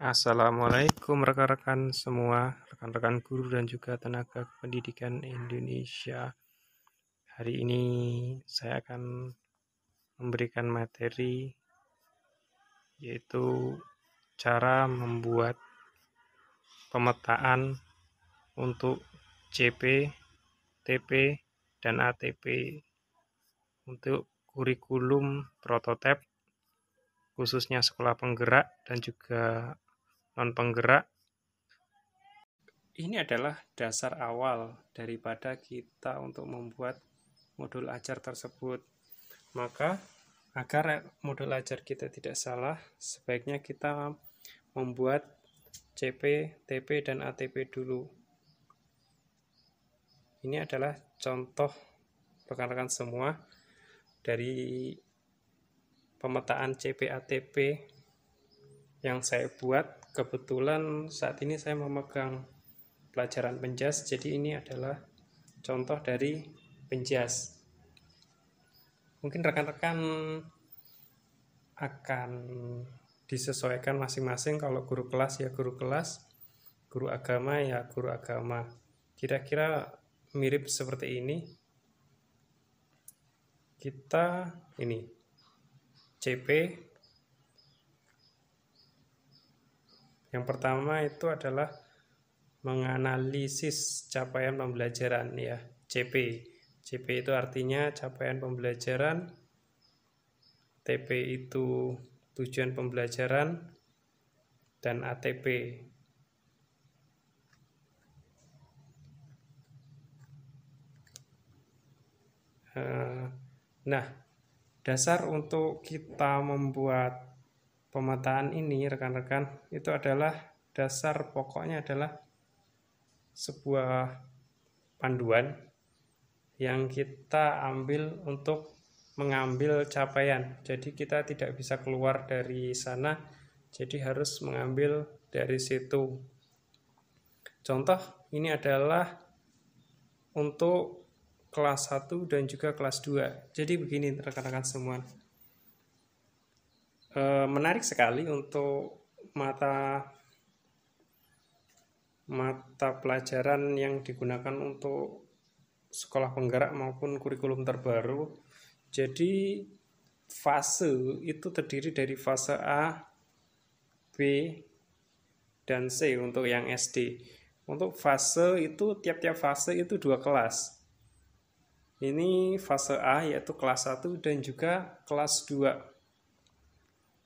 Assalamualaikum rekan-rekan semua, rekan-rekan guru dan juga tenaga pendidikan Indonesia. Hari ini saya akan memberikan materi yaitu cara membuat pemetaan untuk CP, TP, dan ATP untuk kurikulum prototipe khususnya sekolah penggerak dan juga non penggerak ini adalah dasar awal daripada kita untuk membuat modul ajar tersebut. Maka, agar modul ajar kita tidak salah, sebaiknya kita membuat CP, TP, dan ATP dulu. Ini adalah contoh rekan-rekan semua dari pemetaan CP, ATP yang saya buat kebetulan saat ini saya memegang pelajaran penjas jadi ini adalah contoh dari penjas mungkin rekan-rekan akan disesuaikan masing-masing kalau guru kelas ya guru kelas guru agama ya guru agama kira-kira mirip seperti ini kita ini CP Yang pertama itu adalah menganalisis capaian pembelajaran ya, CP. CP itu artinya capaian pembelajaran, TP itu tujuan pembelajaran dan ATP. Eh, nah, dasar untuk kita membuat pemetaan ini rekan-rekan itu adalah dasar pokoknya adalah sebuah panduan yang kita ambil untuk mengambil capaian. Jadi kita tidak bisa keluar dari sana, jadi harus mengambil dari situ. Contoh ini adalah untuk kelas 1 dan juga kelas 2. Jadi begini rekan-rekan semua. Eh, menarik sekali untuk mata mata pelajaran yang digunakan untuk sekolah penggerak maupun kurikulum terbaru. Jadi fase itu terdiri dari fase A, B, dan C untuk yang SD. Untuk fase itu tiap-tiap fase itu dua kelas. Ini fase A yaitu kelas 1 dan juga kelas 2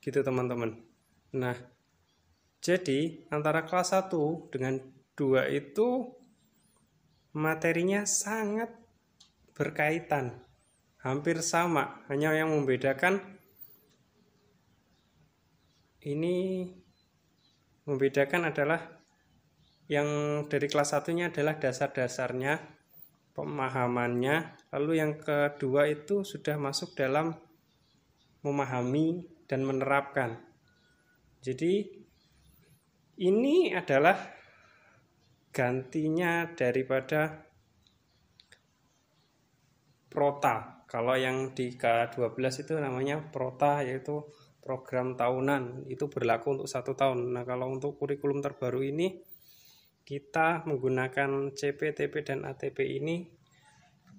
gitu teman-teman nah jadi antara kelas 1 dengan 2 itu materinya sangat berkaitan hampir sama hanya yang membedakan ini membedakan adalah yang dari kelas satunya adalah dasar-dasarnya pemahamannya lalu yang kedua itu sudah masuk dalam memahami dan menerapkan. Jadi ini adalah gantinya daripada prota. Kalau yang di K12 itu namanya prota yaitu program tahunan. Itu berlaku untuk satu tahun. Nah kalau untuk kurikulum terbaru ini kita menggunakan CPTP dan ATP ini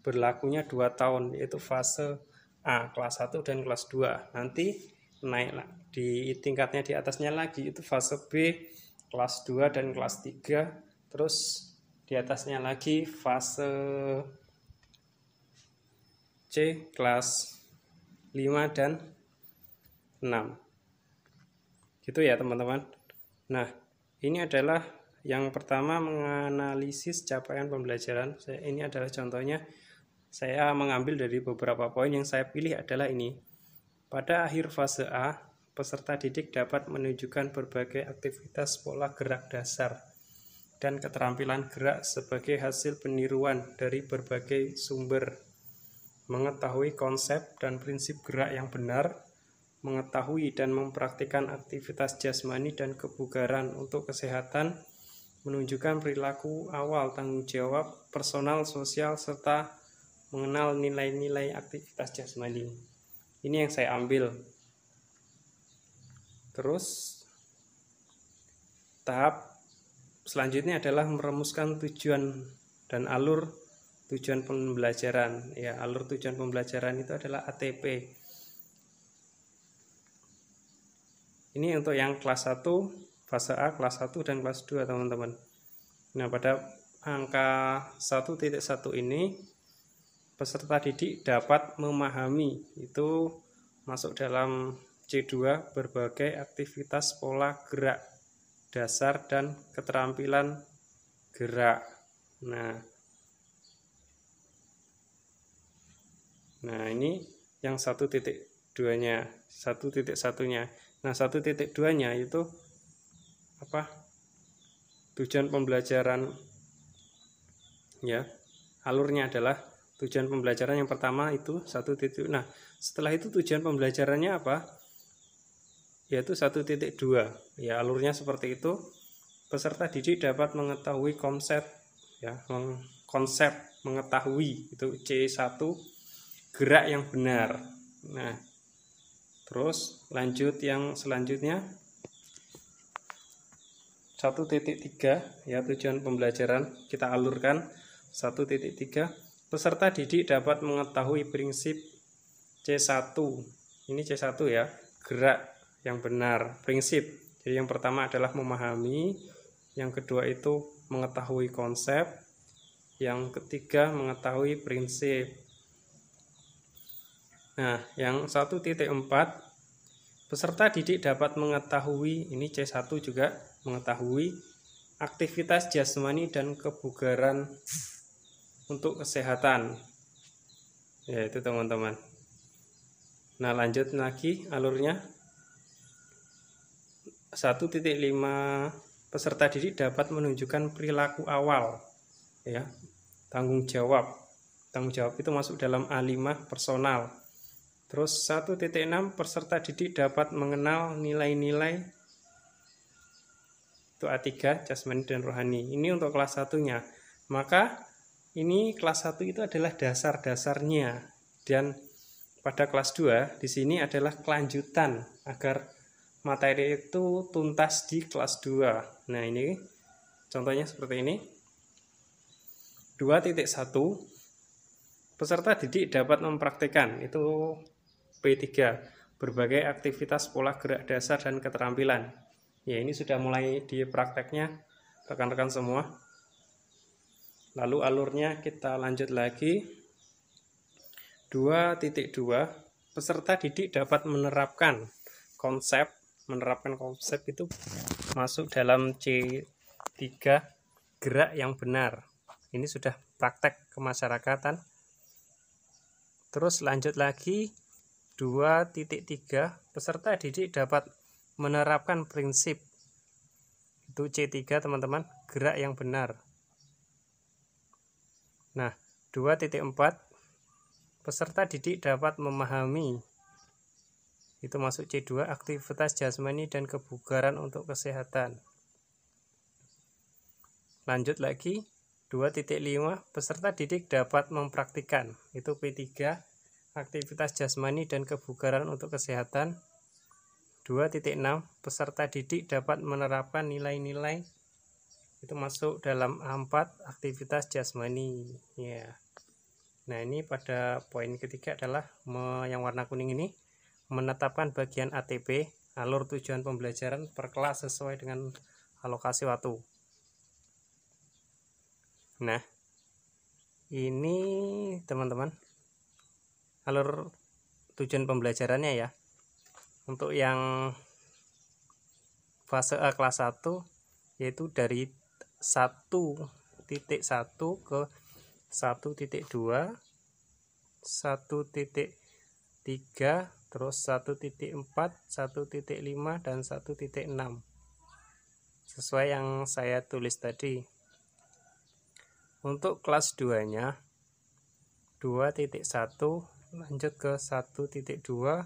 berlakunya dua tahun yaitu fase A kelas 1 dan kelas 2. Nanti naik di tingkatnya di atasnya lagi itu fase B kelas 2 dan kelas 3 terus di atasnya lagi fase C kelas 5 dan 6 gitu ya teman-teman nah ini adalah yang pertama menganalisis capaian pembelajaran ini adalah contohnya saya mengambil dari beberapa poin yang saya pilih adalah ini pada akhir fase A, peserta didik dapat menunjukkan berbagai aktivitas pola gerak dasar dan keterampilan gerak sebagai hasil peniruan dari berbagai sumber, mengetahui konsep dan prinsip gerak yang benar, mengetahui dan mempraktikkan aktivitas jasmani dan kebugaran untuk kesehatan, menunjukkan perilaku awal tanggung jawab personal sosial serta mengenal nilai-nilai aktivitas jasmani ini yang saya ambil terus tahap selanjutnya adalah meremuskan tujuan dan alur tujuan pembelajaran ya alur tujuan pembelajaran itu adalah ATP ini untuk yang kelas 1 fase A kelas 1 dan kelas 2 teman-teman nah pada angka 1.1 ini peserta didik dapat memahami itu masuk dalam C2 berbagai aktivitas pola gerak dasar dan keterampilan gerak. Nah. Nah, ini yang satu titik duanya, satu titik satunya. Nah, satu titik duanya itu apa? Tujuan pembelajaran ya. Alurnya adalah tujuan pembelajaran yang pertama itu satu titik nah setelah itu tujuan pembelajarannya apa yaitu satu titik dua ya alurnya seperti itu peserta didik dapat mengetahui konsep ya konsep mengetahui itu C1 gerak yang benar nah terus lanjut yang selanjutnya 1.3 ya tujuan pembelajaran kita alurkan 1.3 Peserta didik dapat mengetahui prinsip C1. Ini C1 ya, gerak yang benar, prinsip. Jadi yang pertama adalah memahami, yang kedua itu mengetahui konsep, yang ketiga mengetahui prinsip. Nah, yang 1.4 peserta didik dapat mengetahui ini C1 juga mengetahui aktivitas jasmani dan kebugaran untuk kesehatan ya itu teman-teman nah lanjut lagi alurnya 1.5 peserta didik dapat menunjukkan perilaku awal ya tanggung jawab tanggung jawab itu masuk dalam A5 personal terus 1.6 peserta didik dapat mengenal nilai-nilai itu A3 jasmani dan rohani ini untuk kelas satunya maka ini kelas 1 itu adalah dasar-dasarnya dan pada kelas 2 di sini adalah kelanjutan agar materi itu tuntas di kelas 2. Nah, ini contohnya seperti ini. 2.1 Peserta didik dapat mempraktikkan itu P3 berbagai aktivitas pola gerak dasar dan keterampilan. Ya, ini sudah mulai di prakteknya rekan-rekan semua lalu alurnya kita lanjut lagi 2.2 peserta didik dapat menerapkan konsep menerapkan konsep itu masuk dalam C3 gerak yang benar ini sudah praktek kemasyarakatan terus lanjut lagi 2.3 peserta didik dapat menerapkan prinsip itu C3 teman-teman gerak yang benar Nah, 2.4 peserta didik dapat memahami itu masuk C2 aktivitas jasmani dan kebugaran untuk kesehatan. Lanjut lagi 2.5 peserta didik dapat mempraktikan itu P3 aktivitas jasmani dan kebugaran untuk kesehatan. 2.6 peserta didik dapat menerapkan nilai-nilai itu masuk dalam empat 4 aktivitas jasmani ya nah ini pada poin ketiga adalah me, yang warna kuning ini menetapkan bagian ATP alur tujuan pembelajaran per kelas sesuai dengan alokasi waktu nah ini teman-teman alur tujuan pembelajarannya ya untuk yang fase A eh, kelas 1 yaitu dari titik 1.1 ke titik titik 1.3 terus titik titik 1.5 dan titik 1.6 sesuai yang saya tulis tadi untuk kelas 2 nya 2.1 lanjut ke titik 1.2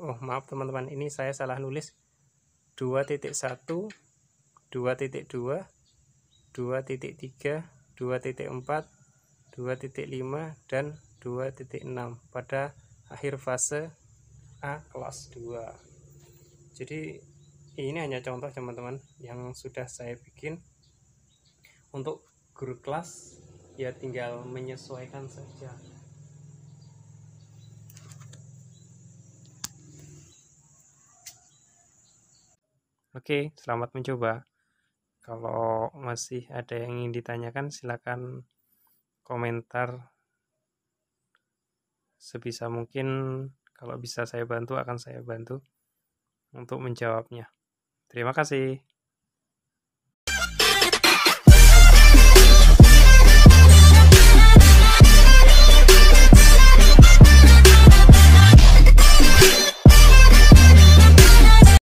oh maaf teman-teman ini saya salah nulis titik satu 2.2 2.3 2.4 2.5 dan 2.6 pada akhir fase A kelas 2 jadi ini hanya contoh teman-teman yang sudah saya bikin untuk guru kelas ya tinggal menyesuaikan saja Oke, selamat mencoba. Kalau masih ada yang ingin ditanyakan, silakan komentar sebisa mungkin kalau bisa saya bantu akan saya bantu untuk menjawabnya. Terima kasih.